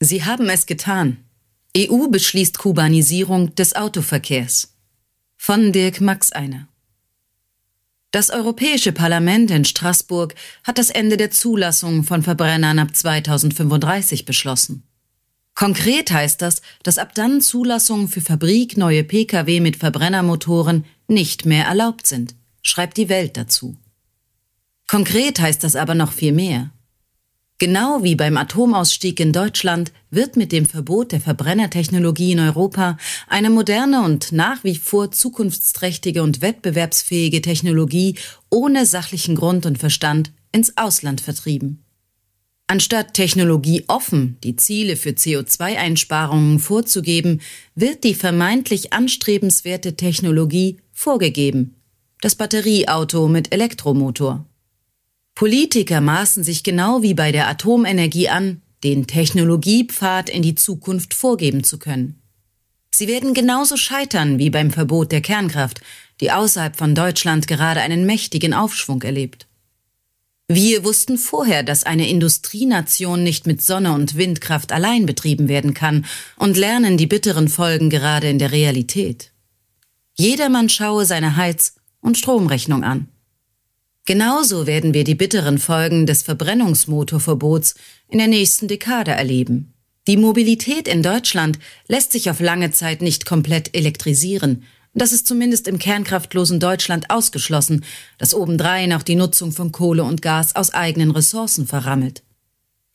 Sie haben es getan. EU beschließt Kubanisierung des Autoverkehrs. Von Dirk Max einer. Das Europäische Parlament in Straßburg hat das Ende der Zulassung von Verbrennern ab 2035 beschlossen. Konkret heißt das, dass ab dann Zulassungen für fabrikneue Pkw mit Verbrennermotoren nicht mehr erlaubt sind, schreibt die Welt dazu. Konkret heißt das aber noch viel mehr. Genau wie beim Atomausstieg in Deutschland wird mit dem Verbot der Verbrennertechnologie in Europa eine moderne und nach wie vor zukunftsträchtige und wettbewerbsfähige Technologie ohne sachlichen Grund und Verstand ins Ausland vertrieben. Anstatt technologieoffen die Ziele für CO2-Einsparungen vorzugeben, wird die vermeintlich anstrebenswerte Technologie vorgegeben. Das Batterieauto mit Elektromotor. Politiker maßen sich genau wie bei der Atomenergie an, den Technologiepfad in die Zukunft vorgeben zu können. Sie werden genauso scheitern wie beim Verbot der Kernkraft, die außerhalb von Deutschland gerade einen mächtigen Aufschwung erlebt. Wir wussten vorher, dass eine Industrienation nicht mit Sonne und Windkraft allein betrieben werden kann und lernen die bitteren Folgen gerade in der Realität. Jedermann schaue seine Heiz- und Stromrechnung an. Genauso werden wir die bitteren Folgen des Verbrennungsmotorverbots in der nächsten Dekade erleben. Die Mobilität in Deutschland lässt sich auf lange Zeit nicht komplett elektrisieren. Das ist zumindest im kernkraftlosen Deutschland ausgeschlossen, das obendrein auch die Nutzung von Kohle und Gas aus eigenen Ressourcen verrammelt.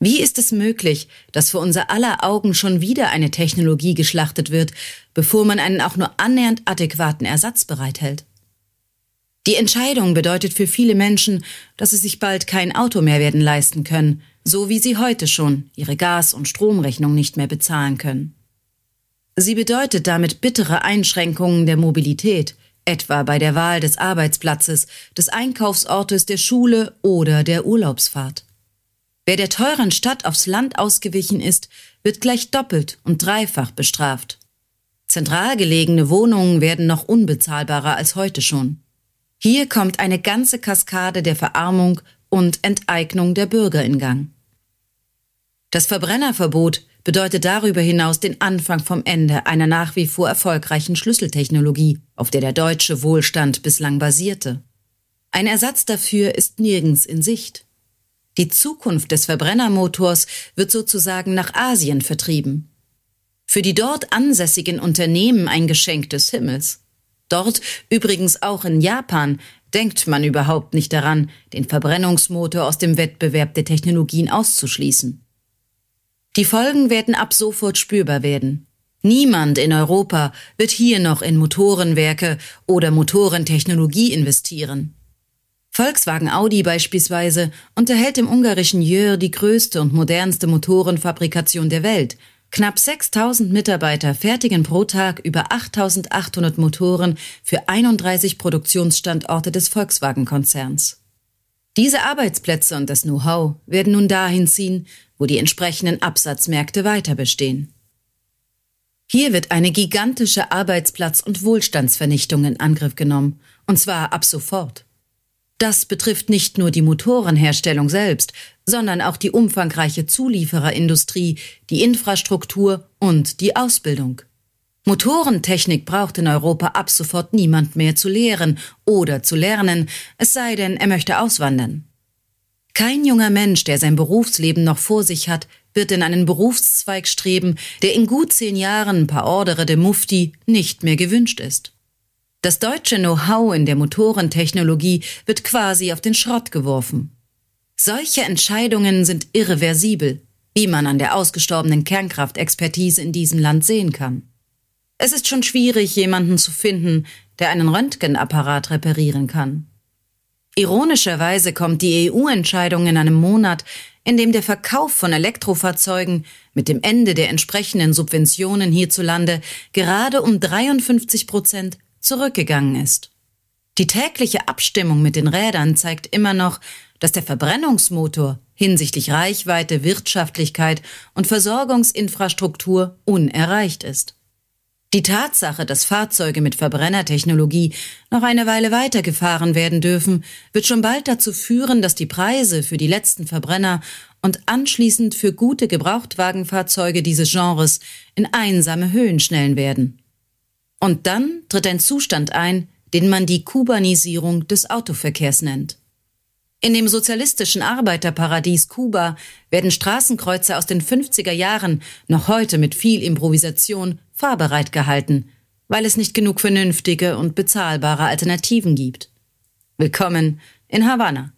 Wie ist es möglich, dass vor unser aller Augen schon wieder eine Technologie geschlachtet wird, bevor man einen auch nur annähernd adäquaten Ersatz bereithält? Die Entscheidung bedeutet für viele Menschen, dass sie sich bald kein Auto mehr werden leisten können, so wie sie heute schon ihre Gas- und Stromrechnung nicht mehr bezahlen können. Sie bedeutet damit bittere Einschränkungen der Mobilität, etwa bei der Wahl des Arbeitsplatzes, des Einkaufsortes, der Schule oder der Urlaubsfahrt. Wer der teuren Stadt aufs Land ausgewichen ist, wird gleich doppelt und dreifach bestraft. Zentral gelegene Wohnungen werden noch unbezahlbarer als heute schon. Hier kommt eine ganze Kaskade der Verarmung und Enteignung der Bürger in Gang. Das Verbrennerverbot bedeutet darüber hinaus den Anfang vom Ende einer nach wie vor erfolgreichen Schlüsseltechnologie, auf der der deutsche Wohlstand bislang basierte. Ein Ersatz dafür ist nirgends in Sicht. Die Zukunft des Verbrennermotors wird sozusagen nach Asien vertrieben. Für die dort ansässigen Unternehmen ein Geschenk des Himmels. Dort, übrigens auch in Japan, denkt man überhaupt nicht daran, den Verbrennungsmotor aus dem Wettbewerb der Technologien auszuschließen. Die Folgen werden ab sofort spürbar werden. Niemand in Europa wird hier noch in Motorenwerke oder Motorentechnologie investieren. Volkswagen Audi beispielsweise unterhält im ungarischen Jör die größte und modernste Motorenfabrikation der Welt – Knapp 6000 Mitarbeiter fertigen pro Tag über 8800 Motoren für 31 Produktionsstandorte des Volkswagen-Konzerns. Diese Arbeitsplätze und das Know-how werden nun dahin ziehen, wo die entsprechenden Absatzmärkte weiter bestehen. Hier wird eine gigantische Arbeitsplatz- und Wohlstandsvernichtung in Angriff genommen, und zwar ab sofort. Das betrifft nicht nur die Motorenherstellung selbst, sondern auch die umfangreiche Zuliefererindustrie, die Infrastruktur und die Ausbildung. Motorentechnik braucht in Europa ab sofort niemand mehr zu lehren oder zu lernen, es sei denn, er möchte auswandern. Kein junger Mensch, der sein Berufsleben noch vor sich hat, wird in einen Berufszweig streben, der in gut zehn Jahren par Ordere de Mufti nicht mehr gewünscht ist. Das deutsche Know-how in der Motorentechnologie wird quasi auf den Schrott geworfen. Solche Entscheidungen sind irreversibel, wie man an der ausgestorbenen Kernkraftexpertise in diesem Land sehen kann. Es ist schon schwierig, jemanden zu finden, der einen Röntgenapparat reparieren kann. Ironischerweise kommt die EU-Entscheidung in einem Monat, in dem der Verkauf von Elektrofahrzeugen mit dem Ende der entsprechenden Subventionen hierzulande gerade um 53 Prozent zurückgegangen ist. Die tägliche Abstimmung mit den Rädern zeigt immer noch, dass der Verbrennungsmotor hinsichtlich Reichweite, Wirtschaftlichkeit und Versorgungsinfrastruktur unerreicht ist. Die Tatsache, dass Fahrzeuge mit Verbrennertechnologie noch eine Weile weitergefahren werden dürfen, wird schon bald dazu führen, dass die Preise für die letzten Verbrenner und anschließend für gute Gebrauchtwagenfahrzeuge dieses Genres in einsame Höhen schnellen werden. Und dann tritt ein Zustand ein, den man die Kubanisierung des Autoverkehrs nennt. In dem sozialistischen Arbeiterparadies Kuba werden Straßenkreuze aus den 50er Jahren noch heute mit viel Improvisation fahrbereit gehalten, weil es nicht genug vernünftige und bezahlbare Alternativen gibt. Willkommen in Havanna.